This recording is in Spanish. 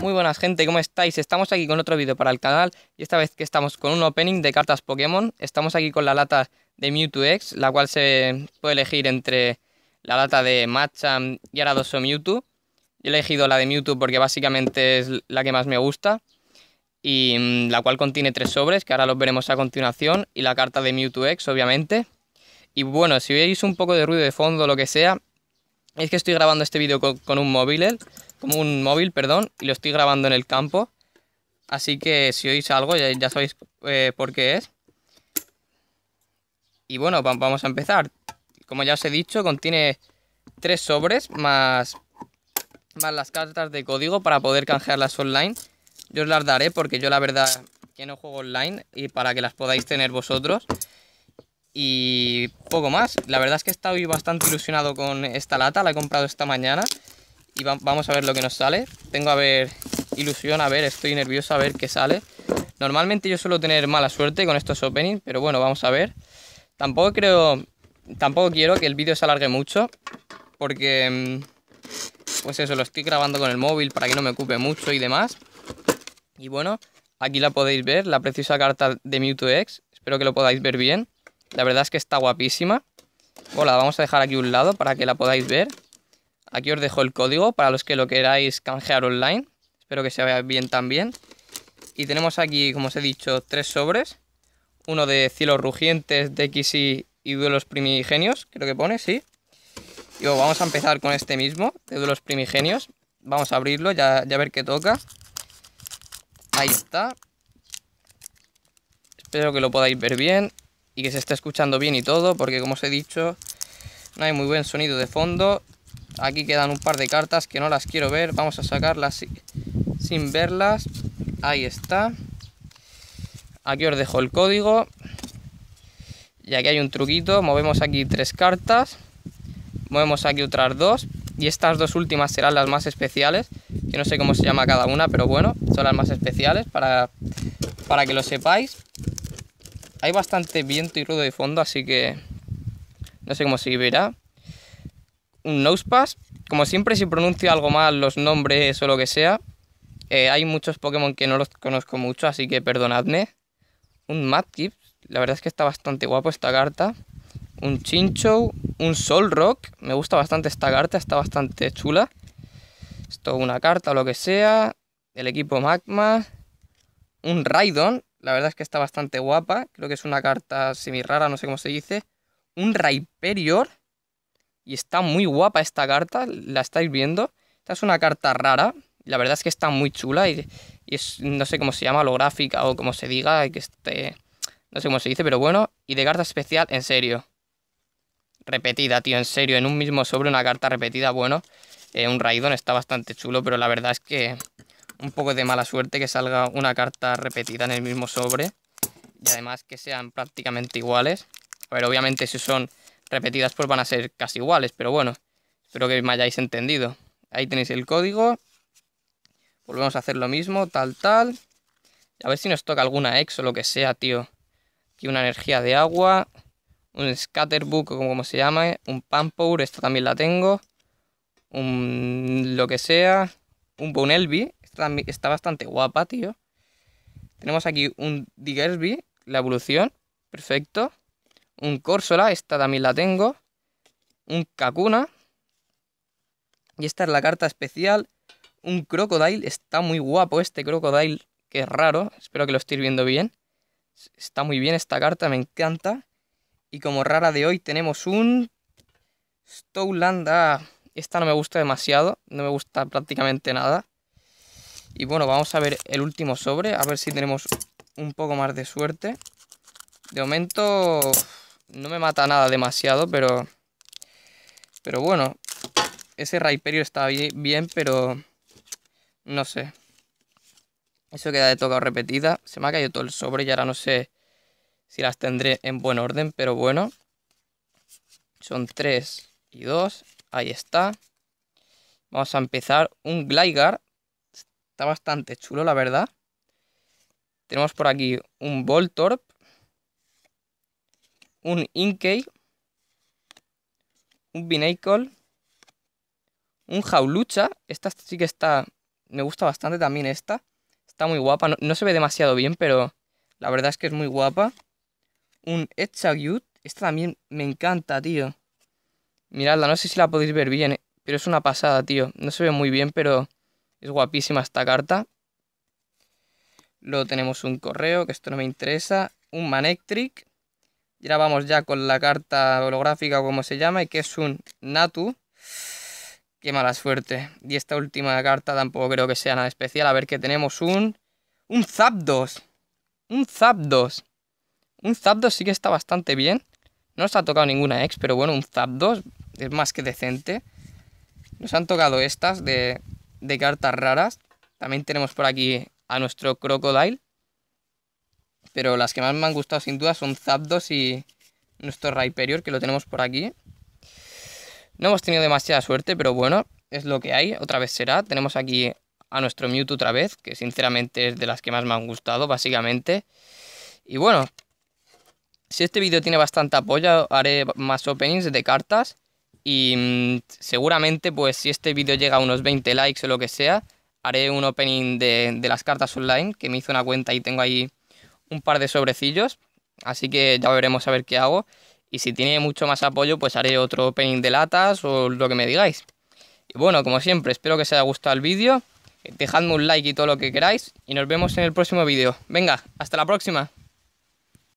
Muy buenas gente, ¿cómo estáis? Estamos aquí con otro vídeo para el canal y esta vez que estamos con un opening de cartas Pokémon. Estamos aquí con la lata de Mewtwo X, la cual se puede elegir entre la lata de Machamp y Aradoso Mewtwo. Yo he elegido la de Mewtwo porque básicamente es la que más me gusta y mm, la cual contiene tres sobres que ahora los veremos a continuación y la carta de Mewtwo X obviamente. Y bueno, si veis un poco de ruido de fondo o lo que sea, es que estoy grabando este vídeo con, un móvil, ¿eh? como un móvil, perdón, y lo estoy grabando en el campo. Así que si oís algo ya, sabéis eh, por qué es. Y bueno, vamos a empezar. Como ya os he dicho, contiene tres sobres más, más las cartas de código para poder canjearlas online. Yo os las daré porque yo la verdad que no juego online y para que las podáis tener vosotros. Y poco más. La verdad es que he estado bastante ilusionado con esta lata. La he comprado esta mañana. Y vamos a ver lo que nos sale. Tengo a ver ilusión, a ver, estoy nervioso a ver qué sale. Normalmente yo suelo tener mala suerte con estos openings, pero bueno, vamos a ver. Tampoco creo, tampoco quiero que el vídeo se alargue mucho, porque mm, pues eso, lo estoy grabando con el móvil para que no me ocupe mucho y demás. Y bueno, aquí la podéis ver, la preciosa carta de Mewtwo X. Espero que lo podáis ver bien. La verdad es que está guapísima. Hola, vamos a dejar aquí un lado para que la podáis ver. Aquí os dejo el código para los que lo queráis canjear online. Espero que se vea bien también. Y tenemos aquí, como os he dicho, tres sobres. Uno de Cielos Rugientes, de XY y Duelos Primigenios, creo que pone, sí. Y vamos a empezar con este mismo, de Duelos Primigenios. Vamos a abrirlo, ya, ya ver qué toca. Ahí está. Espero que lo podáis ver bien y que se está escuchando bien y todo, porque como os he dicho, no hay muy buen sonido de fondo. Aquí quedan un par de cartas que no las quiero ver, vamos a sacarlas sin verlas. Ahí está. Aquí os dejo el código. Y aquí hay un truquito, movemos aquí tres cartas, movemos aquí otras dos, y estas dos últimas serán las más especiales, que no sé cómo se llama cada una, pero bueno, son las más especiales para, para que lo sepáis hay bastante viento y ruido de fondo, así que no sé cómo se verá. Un nosepass. Como siempre, si pronuncio algo mal, los nombres o lo que sea, eh, hay muchos Pokémon que no los conozco mucho, así que perdonadme. Un Matchip. la verdad es que está bastante guapo esta carta. Un Chinchou, un Solrock, me gusta bastante esta carta, está bastante chula. Esto una carta o lo que sea. El equipo Magma. Un Raidon, la verdad es que está bastante guapa. Creo que es una carta semi-rara, no sé cómo se dice. Un Raiperior. Y está muy guapa esta carta, la estáis viendo. Esta es una carta rara. La verdad es que está muy chula y, es, no sé cómo se llama, holográfica o como se diga. Que esté no sé cómo se dice, pero bueno. Y de carta especial, en serio. Repetida, tío, en serio. En un mismo sobre una carta repetida, bueno. Eh, un Raidon está bastante chulo, pero la verdad es que un poco de mala suerte que salga una carta repetida en el mismo sobre y además que sean prácticamente iguales. Pero obviamente si son repetidas pues van a ser casi iguales, pero bueno, espero que me hayáis entendido. Ahí tenéis el código. Volvemos a hacer lo mismo, tal, tal. A ver si nos toca alguna ex o lo que sea, tío. Aquí una energía de agua, un scatterbook o como, se llama, un pampour, esta también la tengo. Un lo que sea, un bonelby, Está, bastante guapa, tío. Tenemos aquí un Diggersby, la evolución, perfecto. Un Corsola, esta también la tengo. Un Kakuna. Y esta es la carta especial. Un Crocodile, está muy guapo este Crocodile, que es raro. Espero que lo estéis viendo bien. Está muy bien esta carta, me encanta. Y como rara de hoy tenemos un... Stowland, esta no me gusta demasiado, no me gusta prácticamente nada. Y bueno, vamos a ver el último sobre, a ver si tenemos un poco más de suerte. De momento no me mata nada demasiado, pero... Pero bueno, ese Raiperio está bien, pero... No sé. Eso queda de toca repetida. Se me ha caído todo el sobre y ahora no sé si las tendré en buen orden, pero bueno. Son 3 y 2. Ahí está. Vamos a empezar. Un Gligar Está bastante chulo, la verdad. Tenemos por aquí un Voltorb. Un Inkey. Un Binnacle. Un Jaulucha. Esta sí que está... Me gusta bastante también esta. Está muy guapa. No, se ve demasiado bien, pero la verdad es que es muy guapa. Un Etchagut. Esta también me encanta, tío. Miradla, no sé si la podéis ver bien, eh, pero es una pasada, tío. No se ve muy bien, pero es guapísima esta carta. Luego tenemos un correo, que esto no me interesa. Un Manectric. Y ahora vamos ya con la carta holográfica o como se llama, y que es un Natu. Qué mala suerte. Y esta última carta tampoco creo que sea nada especial. A ver que tenemos un... Un Zapdos. Un Zapdos. Un Zapdos sí que está bastante bien. No nos ha tocado ninguna ex, pero bueno, un Zapdos es más que decente. Nos han tocado estas de de cartas raras. También tenemos por aquí a nuestro Crocodile. Pero las que más me han gustado sin duda son Zapdos y nuestro Rhyperior, que lo tenemos por aquí. No hemos tenido demasiada suerte, pero bueno, es lo que hay. Otra vez será. Tenemos aquí a nuestro Mewtwo otra vez, que sinceramente es de las que más me han gustado, básicamente. Y bueno, si este vídeo tiene bastante apoyo, haré más openings de cartas. Y mm, seguramente, pues si este vídeo llega a unos 20 likes o lo que sea, haré un opening de, las cartas online, que me hizo una cuenta y tengo ahí un par de sobrecillos. Así que ya veremos a ver qué hago. Y si tiene mucho más apoyo, pues haré otro opening de latas o lo que me digáis. Y bueno, como siempre, espero que os haya gustado el vídeo. Dejadme un like y todo lo que queráis. Y nos vemos en el próximo vídeo. Venga, hasta la próxima.